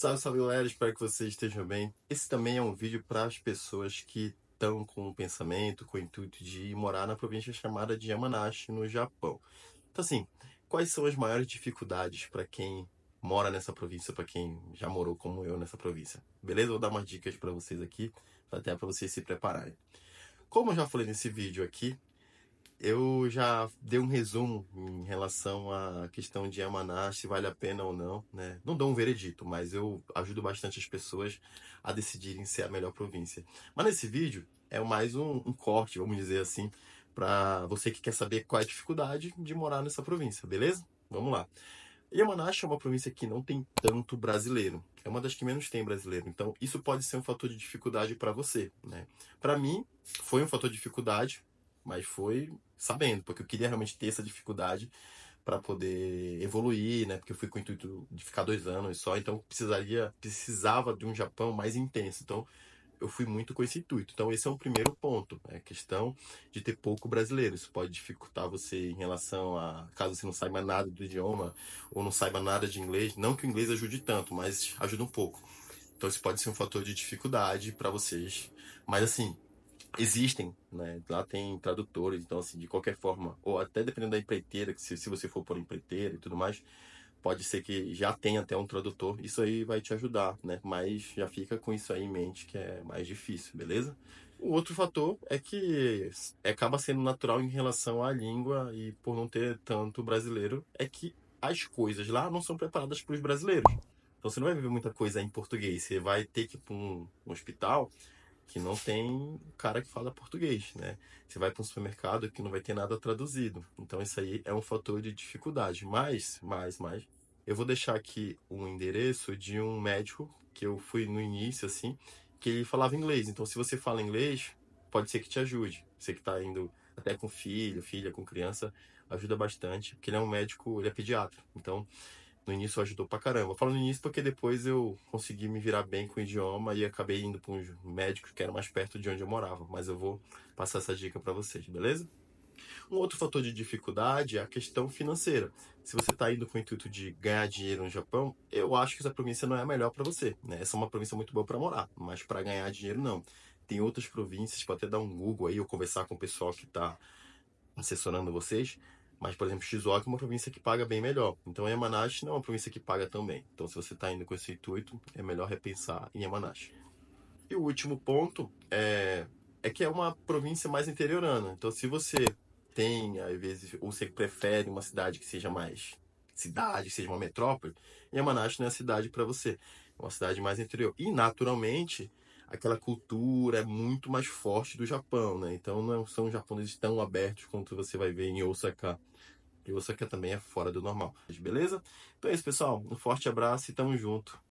Salve, salve galera, espero que vocês estejam bem. Esse também é um vídeo para as pessoas que estão com o pensamento, com o intuito de morar na província chamada de Yamanashi, no Japão. Então, assim, quais são as maiores dificuldades para quem mora nessa província, para quem já morou como eu nessa província? Beleza? Vou dar umas dicas para vocês aqui, até para vocês se prepararem. Como eu já falei nesse vídeo aqui, eu já dei um resumo em relação à questão de Yamaná, se vale a pena ou não, né? Não dou um veredito, mas eu ajudo bastante as pessoas a decidirem se é a melhor província. Mas nesse vídeo é mais um, um corte, vamos dizer assim, para você que quer saber qual é a dificuldade de morar nessa província, beleza? Vamos lá. Yamanashi é uma província que não tem tanto brasileiro. É uma das que menos tem brasileiro. Então, isso pode ser um fator de dificuldade para você, né? Para mim, foi um fator de dificuldade, mas foi sabendo, porque eu queria realmente ter essa dificuldade para poder evoluir, né? Porque eu fui com o intuito de ficar dois anos só, então precisaria, precisava de um Japão mais intenso. Então eu fui muito com esse intuito. Então esse é um primeiro ponto, é né? questão de ter pouco brasileiro. Isso pode dificultar você em relação a caso você não saiba nada do idioma ou não saiba nada de inglês. Não que o inglês ajude tanto, mas ajuda um pouco. Então isso pode ser um fator de dificuldade para vocês. Mas assim, existem, né? Lá tem tradutores, então assim, de qualquer forma, ou até dependendo da empreiteira, se, se você for por empreiteira e tudo mais, pode ser que já tenha até um tradutor, isso aí vai te ajudar, né? Mas já fica com isso aí em mente que é mais difícil, beleza? O outro fator é que acaba sendo natural em relação à língua e por não ter tanto brasileiro, é que as coisas lá não são preparadas para os brasileiros. Então você não vai ver muita coisa em português, você vai ter que ir para um hospital que não tem cara que fala português, né? Você vai para um supermercado que não vai ter nada traduzido. Então isso aí é um fator de dificuldade. Mas, mais, mais, eu vou deixar aqui o um endereço de um médico que eu fui no início assim, que ele falava inglês. Então se você fala inglês, pode ser que te ajude. Você que está indo até com filho, filha, com criança, ajuda bastante, porque ele é um médico, ele é pediatra. Então, no início ajudou pra caramba. Eu falo no início porque depois eu consegui me virar bem com o idioma e acabei indo para um médico que era mais perto de onde eu morava. Mas eu vou passar essa dica para vocês, beleza? Um outro fator de dificuldade é a questão financeira. Se você está indo com o intuito de ganhar dinheiro no Japão, eu acho que essa província não é a melhor para você. Né? Essa é uma província muito boa para morar, mas para ganhar dinheiro não. Tem outras províncias, pode até dar um Google aí ou conversar com o pessoal que está assessorando vocês. Mas, por exemplo, Shizuoka é uma província que paga bem melhor. Então, Yamanashi não é uma província que paga também. Então, se você está indo com esse intuito, é melhor repensar em Yamanashi. E o último ponto é, é que é uma província mais interiorana. Então, se você tem, às vezes, ou você prefere uma cidade que seja mais cidade, que seja uma metrópole, Yamanashi não é a cidade para você. É uma cidade mais interior. E, naturalmente, aquela cultura é muito mais forte do Japão, né? Então não é, são japoneses tão abertos quanto você vai ver em Osaka. E Osaka também é fora do normal. Beleza? Então é isso, pessoal. Um forte abraço e tamo junto.